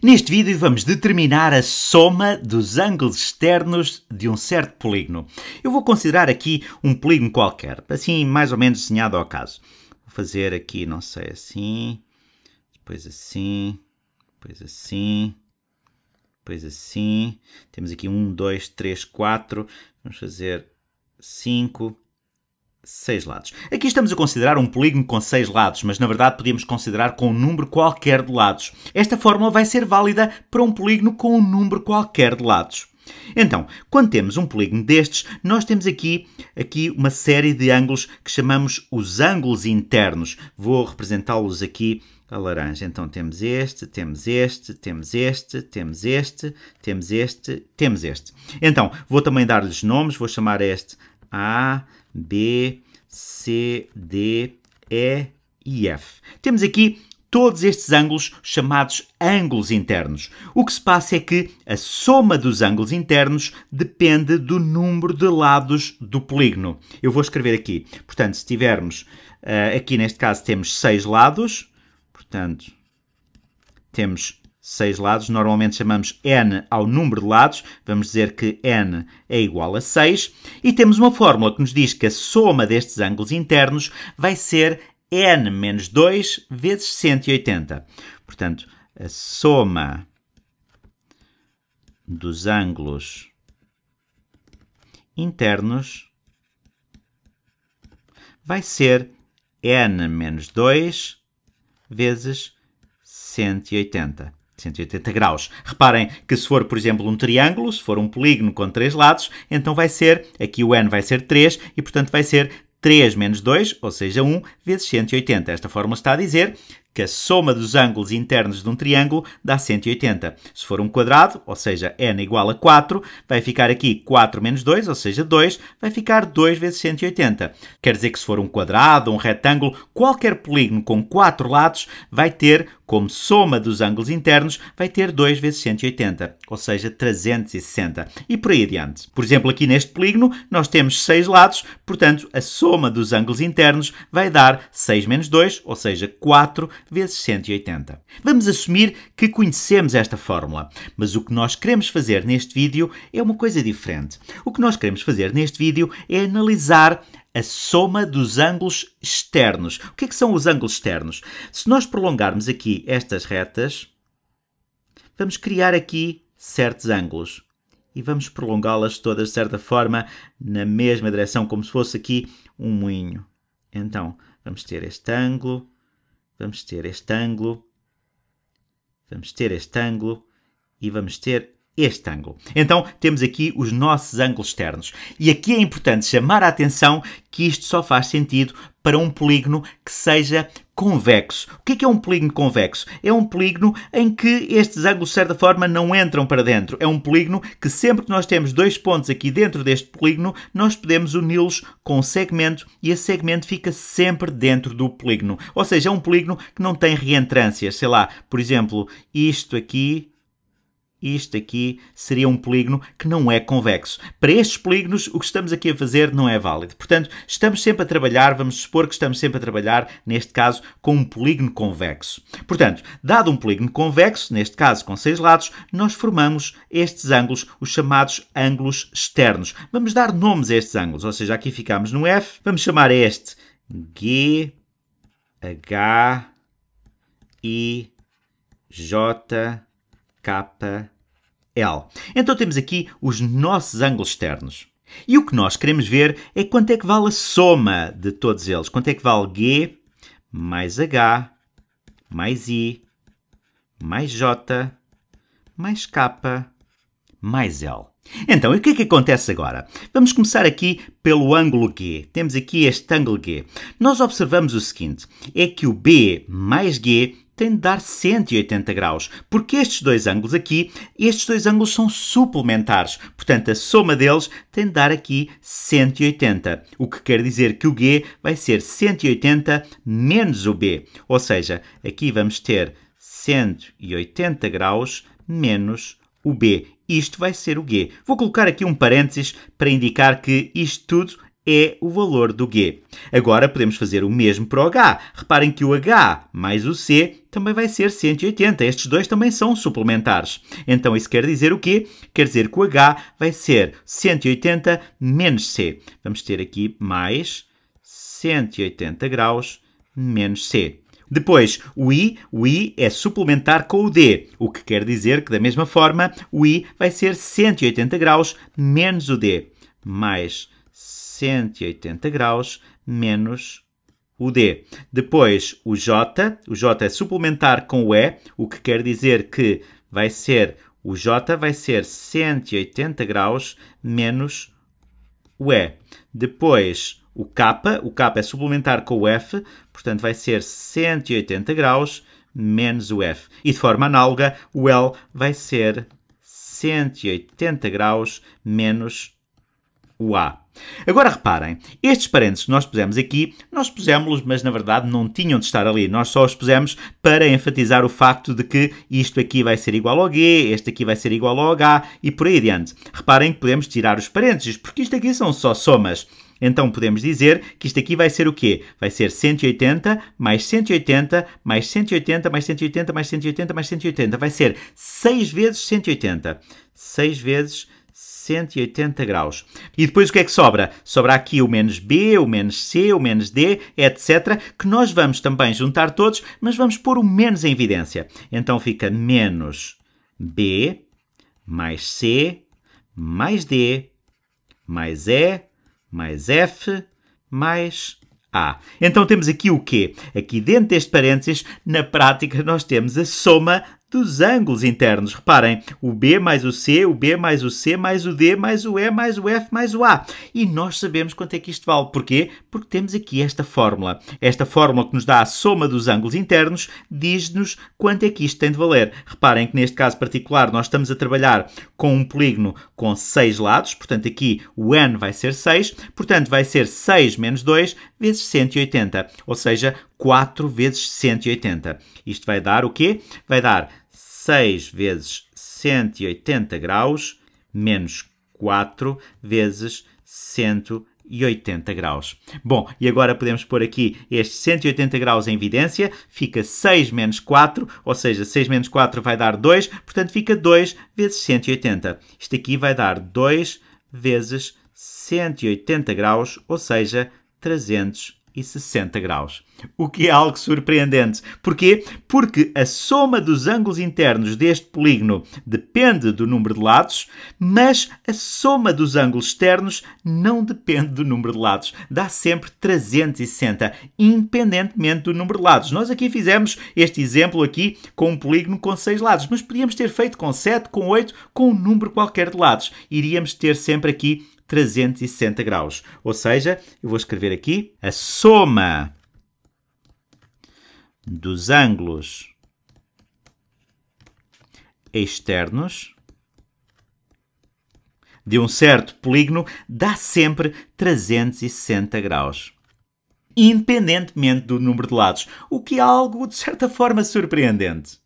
Neste vídeo vamos determinar a soma dos ângulos externos de um certo polígono. Eu vou considerar aqui um polígono qualquer, assim mais ou menos desenhado ao caso. Vou fazer aqui, não sei, assim, depois assim, depois assim, depois assim. Temos aqui 1, 2, 3, 4. Vamos fazer 5, seis lados. Aqui estamos a considerar um polígono com seis lados, mas na verdade podíamos considerar com um número qualquer de lados. Esta fórmula vai ser válida para um polígono com um número qualquer de lados. Então, quando temos um polígono destes, nós temos aqui, aqui uma série de ângulos que chamamos os ângulos internos. Vou representá-los aqui a laranja. Então temos este, temos este, temos este, temos este, temos este, temos este. Então, vou também dar-lhes nomes, vou chamar este A, B, C, D, E e F. Temos aqui todos estes ângulos chamados ângulos internos. O que se passa é que a soma dos ângulos internos depende do número de lados do polígono. Eu vou escrever aqui. Portanto, se tivermos, eh, aqui neste caso temos 6 lados, portanto, temos 6 lados, normalmente chamamos n ao número de lados, vamos dizer que n é igual a 6, e temos uma fórmula que nos diz que a soma destes ângulos internos vai ser n menos 2 vezes 180. Portanto, a soma dos ângulos internos vai ser n menos 2 vezes 180. 180 graus. Reparem que se for, por exemplo, um triângulo, se for um polígono com três lados, então vai ser, aqui o n vai ser 3 e, portanto, vai ser 3 menos 2, ou seja, 1, vezes 180. Esta fórmula está a dizer que a soma dos ângulos internos de um triângulo dá 180. Se for um quadrado, ou seja, n igual a 4, vai ficar aqui 4 menos 2, ou seja, 2, vai ficar 2 vezes 180. Quer dizer que se for um quadrado, um retângulo, qualquer polígono com 4 lados vai ter, como soma dos ângulos internos, vai ter 2 vezes 180 ou seja, 360. E por aí adiante. Por exemplo, aqui neste polígono nós temos 6 lados, portanto a soma dos ângulos internos vai dar 6 menos 2, ou seja, 4 vezes 180. Vamos assumir que conhecemos esta fórmula, mas o que nós queremos fazer neste vídeo é uma coisa diferente. O que nós queremos fazer neste vídeo é analisar a soma dos ângulos externos. O que, é que são os ângulos externos? Se nós prolongarmos aqui estas retas, vamos criar aqui certos ângulos e vamos prolongá-las todas de certa forma na mesma direção, como se fosse aqui um moinho. Então, vamos ter este ângulo, vamos ter este ângulo, vamos ter este ângulo e vamos ter este ângulo. Então temos aqui os nossos ângulos externos. E aqui é importante chamar a atenção que isto só faz sentido para um polígono que seja convexo. O que é, que é um polígono convexo? É um polígono em que estes ângulos, de certa forma, não entram para dentro. É um polígono que sempre que nós temos dois pontos aqui dentro deste polígono, nós podemos uni-los com um segmento e esse segmento fica sempre dentro do polígono. Ou seja, é um polígono que não tem reentrâncias. Sei lá, por exemplo, isto aqui isto aqui seria um polígono que não é convexo. Para estes polígonos, o que estamos aqui a fazer não é válido. Portanto, estamos sempre a trabalhar, vamos supor que estamos sempre a trabalhar, neste caso, com um polígono convexo. Portanto, dado um polígono convexo, neste caso com seis lados, nós formamos estes ângulos, os chamados ângulos externos. Vamos dar nomes a estes ângulos, ou seja, aqui ficamos no F, vamos chamar este G, H, I, J, KL. Então temos aqui os nossos ângulos externos. E o que nós queremos ver é quanto é que vale a soma de todos eles. Quanto é que vale G mais H mais I mais J mais K mais L. Então, e o que é que acontece agora? Vamos começar aqui pelo ângulo G. Temos aqui este ângulo G. Nós observamos o seguinte, é que o B mais G tem de dar 180 graus, porque estes dois ângulos aqui, estes dois ângulos são suplementares, portanto a soma deles tem de dar aqui 180, o que quer dizer que o G vai ser 180 menos o B, ou seja, aqui vamos ter 180 graus menos o B. Isto vai ser o G. Vou colocar aqui um parênteses para indicar que isto tudo é o valor do g. Agora podemos fazer o mesmo para o h. Reparem que o h mais o c também vai ser 180. Estes dois também são suplementares. Então isso quer dizer o quê? Quer dizer que o h vai ser 180 menos c. Vamos ter aqui mais 180 graus menos c. Depois, o i, o i é suplementar com o d, o que quer dizer que da mesma forma o i vai ser 180 graus menos o d, mais 180 graus menos o D. Depois o J, o J é suplementar com o E, o que quer dizer que vai ser o J vai ser 180 graus menos o E. Depois o K, o K é suplementar com o F, portanto vai ser 180 graus menos o F. E de forma análoga, o L vai ser 180 graus menos o A. Agora reparem, estes parênteses que nós pusemos aqui, nós pusemos-los, mas na verdade não tinham de estar ali. Nós só os pusemos para enfatizar o facto de que isto aqui vai ser igual ao G, este aqui vai ser igual ao H e por aí adiante. Reparem que podemos tirar os parênteses, porque isto aqui são só somas. Então podemos dizer que isto aqui vai ser o quê? Vai ser 180 mais 180 mais 180 mais 180 mais 180 mais 180. Vai ser 6 vezes 180. 6 vezes 180. 180 graus. E depois o que é que sobra? Sobra aqui o menos B, o menos C, o menos D, etc., que nós vamos também juntar todos, mas vamos pôr o menos em evidência. Então fica menos B mais C mais D mais E mais F mais a. Então temos aqui o quê? Aqui dentro deste parênteses, na prática, nós temos a soma dos ângulos internos. Reparem, o B mais o C, o B mais o C, mais o D, mais o E, mais o F, mais o A. E nós sabemos quanto é que isto vale. Porquê? Porque temos aqui esta fórmula. Esta fórmula que nos dá a soma dos ângulos internos diz-nos quanto é que isto tem de valer. Reparem que neste caso particular nós estamos a trabalhar com um polígono com 6 lados, portanto aqui o N vai ser 6, portanto vai ser 6 menos 2 vezes 180, ou seja, 4 vezes 180. Isto vai dar o quê? Vai dar 6 vezes 180 graus menos 4 vezes 180 e 80 graus. Bom, e agora podemos pôr aqui este 180 graus em evidência, fica 6 menos 4, ou seja, 6 menos 4 vai dar 2, portanto fica 2 vezes 180. Isto aqui vai dar 2 vezes 180 graus, ou seja, 300 graus. 360 graus. O que é algo surpreendente. Porquê? Porque a soma dos ângulos internos deste polígono depende do número de lados, mas a soma dos ângulos externos não depende do número de lados. Dá sempre 360, independentemente do número de lados. Nós aqui fizemos este exemplo aqui com um polígono com 6 lados, mas podíamos ter feito com 7, com 8, com um número qualquer de lados. Iríamos ter sempre aqui 360 graus. Ou seja, eu vou escrever aqui a soma dos ângulos externos de um certo polígono dá sempre 360 graus. Independentemente do número de lados, o que é algo de certa forma surpreendente.